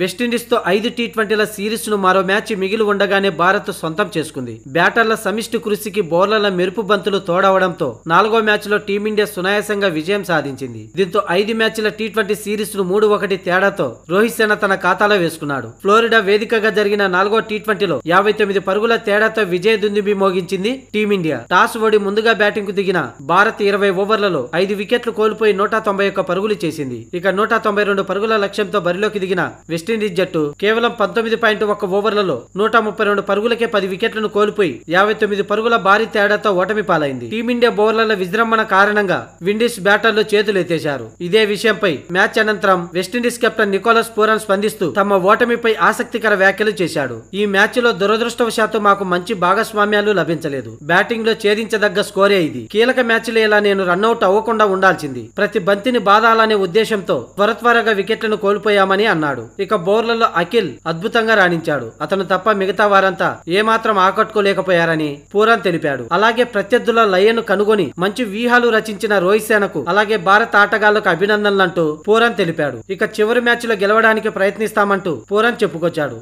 వెస్టిండీస్తో ఐదు టీ ట్వంటీల సిరీస్ను మరో మ్యాచ్ మిగిలి ఉండగానే భారత్ సొంతం చేసుకుంది బ్యాటర్ల సమిష్టి కృషికి బౌలర్ల మెరుపు బంతులు తోడవడంతో నాలుగో మ్యాచ్లో టీమిండియా సునాయాసంగా విజయం సాధించింది దీంతో ఐదు మ్యాచ్ల టీ ట్వంటీ సిరీస్ను మూడు ఒకటి తేడాతో రోహిత్ శర్మ తన ఖాతాలో వేసుకున్నాడు ఫ్లోరిడా వేదికగా జరిగిన నాలుగో టీ ట్వంటీలో యాభై తొమ్మిది పరుగుల తేడాతో విజయ దుందుబి మోగించింది టీమిండియా టాస్ ఓడి ముందుగా బ్యాటింగ్ కు దిగిన భారత్ ఇరవై ఓవర్లలో ఐదు వికెట్లు కోల్పోయి నూట తొంభై ఒక్క పరుగులు చేసింది ఇక నూట తొంభై రెండు పరుగుల లక్ష్యంతో బరిలోకి దిగిన వెస్టిండీస్ జట్టు కేవలం పంతొమ్మిది పాయింట్ ఒక్క ఓవర్లలో నూట ముప్పై రెండు పరుగులకే పది వికెట్లను కోల్పోయి యాభై తొమ్మిది పరుగుల భారీ తేడాతో ఓటమి పాలైంది టీమిండియా బౌలర్ల విజృంభణ కారణంగా విండీస్ బ్యాటర్లు చేతులెత్తేశారు ఇదే విషయంపై మ్యాచ్ అనంతరం వెస్టిండీస్ కెప్టెన్ నికోలస్ పూరన్ స్పందిస్తూ తమ ఓటమిపై ఆసక్తికర వ్యాఖ్యలు చేశాడు ఈ మ్యాచ్ లో దురదృష్టవశాత్తు మాకు మంచి భాగస్వామ్యాలు లభించలేదు బ్యాటింగ్ లో ఛేదించదగ్గ స్కోరే ఇది కీలక మ్యాచ్ లో ఇలా నేను రన్అట్ అవ్వకుండా ఉండాల్సింది ప్రతి బంతిని బాధాలనే ఉద్దేశంతో త్వర త్వరగా వికెట్లను కోల్పోయామని అన్నాడు ఇక ఇక బౌలర్లలో అఖిల్ అద్భుతంగా రాణించాడు అతను తప్ప మిగతా వారంతా ఏమాత్రం ఆకట్టుకోలేకపోయారని పూరన్ తెలిపాడు అలాగే ప్రత్యర్థుల లయను కనుగొని మంచి వ్యూహాలు రచించిన రోహిత్ సేనకు అలాగే భారత ఆటగాళ్లకు అభినందనలు అంటూ పూరన్ తెలిపాడు ఇక చివరి మ్యాచ్ లో గెలవడానికి ప్రయత్నిస్తామంటూ పూరన్ చెప్పుకొచ్చాడు